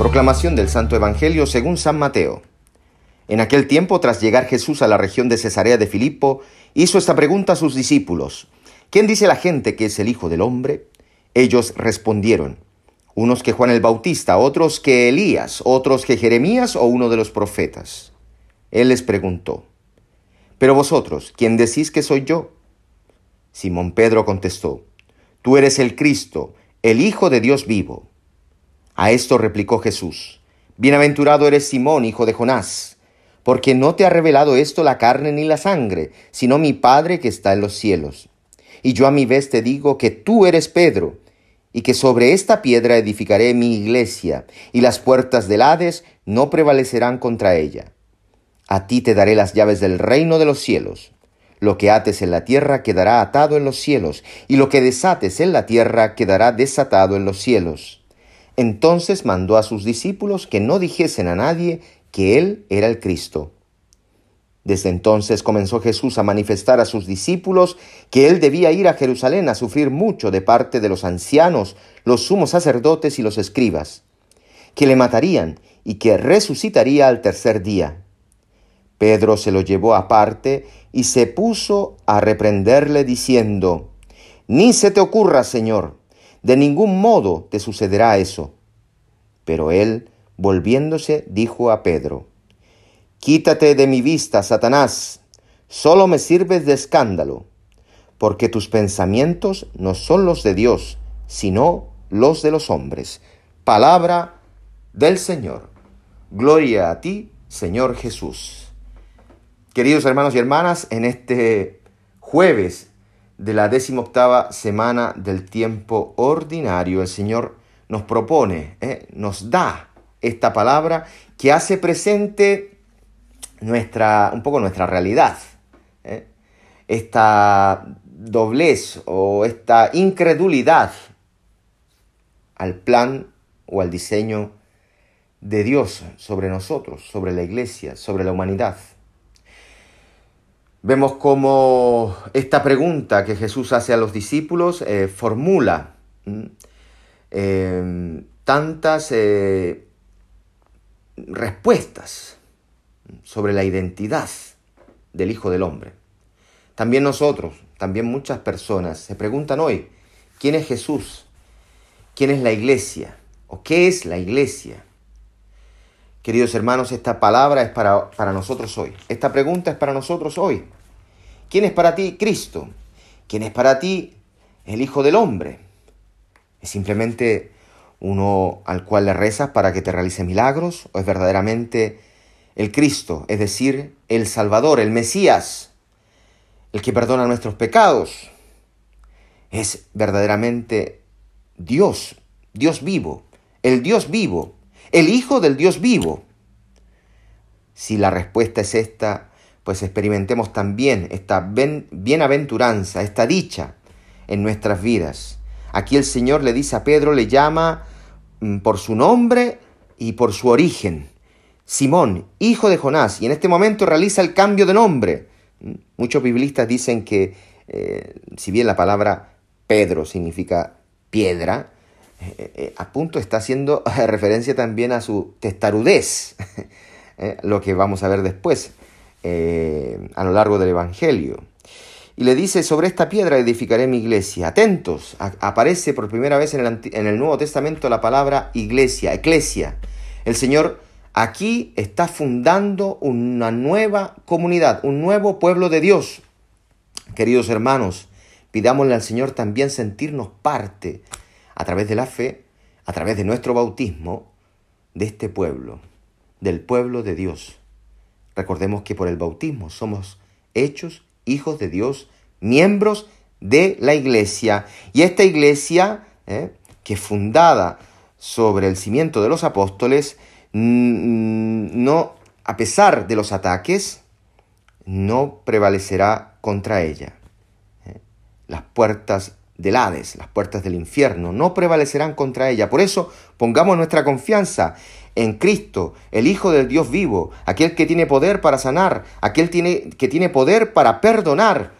Proclamación del Santo Evangelio según San Mateo. En aquel tiempo, tras llegar Jesús a la región de Cesarea de Filipo, hizo esta pregunta a sus discípulos. ¿Quién dice la gente que es el Hijo del Hombre? Ellos respondieron, unos que Juan el Bautista, otros que Elías, otros que Jeremías o uno de los profetas. Él les preguntó, Pero vosotros, ¿quién decís que soy yo? Simón Pedro contestó, Tú eres el Cristo, el Hijo de Dios vivo. A esto replicó Jesús, Bienaventurado eres Simón, hijo de Jonás, porque no te ha revelado esto la carne ni la sangre, sino mi Padre que está en los cielos. Y yo a mi vez te digo que tú eres Pedro, y que sobre esta piedra edificaré mi iglesia, y las puertas del Hades no prevalecerán contra ella. A ti te daré las llaves del reino de los cielos. Lo que ates en la tierra quedará atado en los cielos, y lo que desates en la tierra quedará desatado en los cielos. Entonces mandó a sus discípulos que no dijesen a nadie que él era el Cristo. Desde entonces comenzó Jesús a manifestar a sus discípulos que él debía ir a Jerusalén a sufrir mucho de parte de los ancianos, los sumos sacerdotes y los escribas, que le matarían y que resucitaría al tercer día. Pedro se lo llevó aparte y se puso a reprenderle diciendo, Ni se te ocurra, Señor, de ningún modo te sucederá eso. Pero él, volviéndose, dijo a Pedro, Quítate de mi vista, Satanás, solo me sirves de escándalo, porque tus pensamientos no son los de Dios, sino los de los hombres. Palabra del Señor. Gloria a ti, Señor Jesús. Queridos hermanos y hermanas, en este jueves de la decimoctava semana del tiempo ordinario, el Señor nos propone, eh, nos da esta palabra que hace presente nuestra, un poco nuestra realidad, eh, esta doblez o esta incredulidad al plan o al diseño de Dios sobre nosotros, sobre la iglesia, sobre la humanidad. Vemos cómo esta pregunta que Jesús hace a los discípulos eh, formula eh, tantas eh, respuestas sobre la identidad del Hijo del Hombre. También nosotros, también muchas personas se preguntan hoy, ¿quién es Jesús? ¿Quién es la iglesia? ¿O qué es la iglesia? Queridos hermanos, esta palabra es para, para nosotros hoy. Esta pregunta es para nosotros hoy. ¿Quién es para ti Cristo? ¿Quién es para ti el Hijo del Hombre? ¿Es simplemente uno al cual le rezas para que te realice milagros? ¿O es verdaderamente el Cristo, es decir, el Salvador, el Mesías, el que perdona nuestros pecados? ¿Es verdaderamente Dios, Dios vivo, el Dios vivo? el Hijo del Dios vivo. Si la respuesta es esta, pues experimentemos también esta bienaventuranza, esta dicha en nuestras vidas. Aquí el Señor le dice a Pedro, le llama mm, por su nombre y por su origen. Simón, hijo de Jonás, y en este momento realiza el cambio de nombre. Muchos biblistas dicen que, eh, si bien la palabra Pedro significa piedra, eh, eh, a punto está haciendo referencia también a su testarudez, eh, lo que vamos a ver después a lo largo del Evangelio. Y le dice, sobre esta piedra edificaré mi iglesia. Atentos, aparece por primera vez en el, en el, Nuevo Testamento la palabra iglesia, eclesia. El Señor aquí está fundando una nueva comunidad, un nuevo pueblo de Dios. Queridos hermanos, pidámosle al Señor también sentirnos parte a través de la fe, a través de nuestro bautismo, de este pueblo, del pueblo de Dios. Recordemos que por el bautismo somos hechos hijos de Dios, miembros de la iglesia. Y esta iglesia, ¿eh? que fundada sobre el cimiento de los apóstoles, mm, no, a pesar de los ataques, no prevalecerá contra ella. ¿eh? las puertas del Hades, las puertas del infierno, no prevalecerán contra ella. Por eso pongamos nuestra confianza en Cristo, el Hijo del Dios vivo, aquel que tiene poder para sanar, aquel tiene, que tiene poder para perdonar.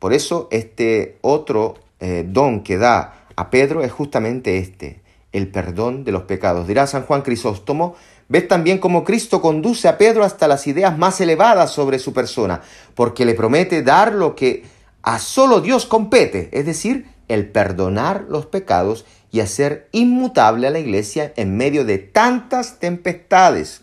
Por eso este otro eh, don que da a Pedro es justamente este, el perdón de los pecados. Dirá San Juan Crisóstomo, Ves también cómo Cristo conduce a Pedro hasta las ideas más elevadas sobre su persona, porque le promete dar lo que a solo Dios compete, es decir, el perdonar los pecados y hacer inmutable a la iglesia en medio de tantas tempestades.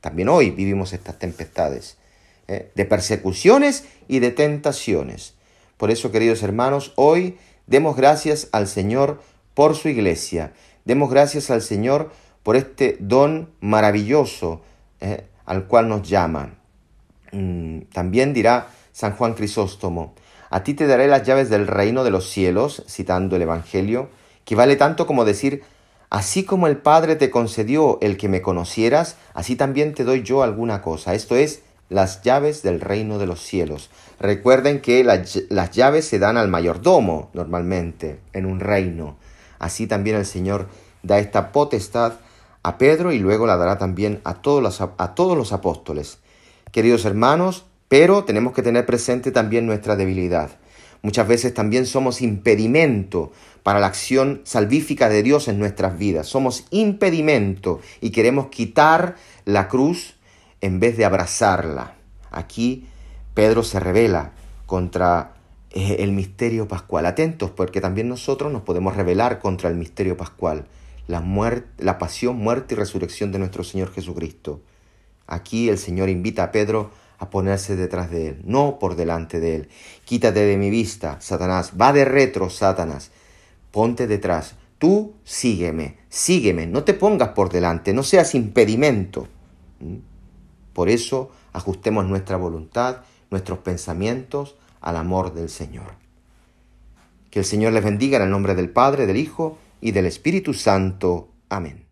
También hoy vivimos estas tempestades, eh, de persecuciones y de tentaciones. Por eso, queridos hermanos, hoy demos gracias al Señor por su iglesia. Demos gracias al Señor por este don maravilloso eh, al cual nos llama. Mm, también dirá San Juan Crisóstomo, a ti te daré las llaves del reino de los cielos, citando el Evangelio, que vale tanto como decir, así como el Padre te concedió el que me conocieras, así también te doy yo alguna cosa. Esto es las llaves del reino de los cielos. Recuerden que las llaves se dan al mayordomo normalmente en un reino. Así también el Señor da esta potestad a Pedro y luego la dará también a todos a todos los apóstoles. Queridos hermanos, pero tenemos que tener presente también nuestra debilidad. Muchas veces también somos impedimento para la acción salvífica de Dios en nuestras vidas. Somos impedimento y queremos quitar la cruz en vez de abrazarla. Aquí Pedro se revela contra eh, el misterio pascual. Atentos, porque también nosotros nos podemos revelar contra el misterio pascual, la, muerte, la pasión, muerte y resurrección de nuestro Señor Jesucristo. Aquí el Señor invita a Pedro a ponerse detrás de él, no por delante de él. Quítate de mi vista, Satanás, va de retro, Satanás, ponte detrás, tú sígueme, sígueme, no te pongas por delante, no seas impedimento. ¿Mm? Por eso ajustemos nuestra voluntad, nuestros pensamientos al amor del Señor. Que el Señor les bendiga en el nombre del Padre, del Hijo y del Espíritu Santo. Amén.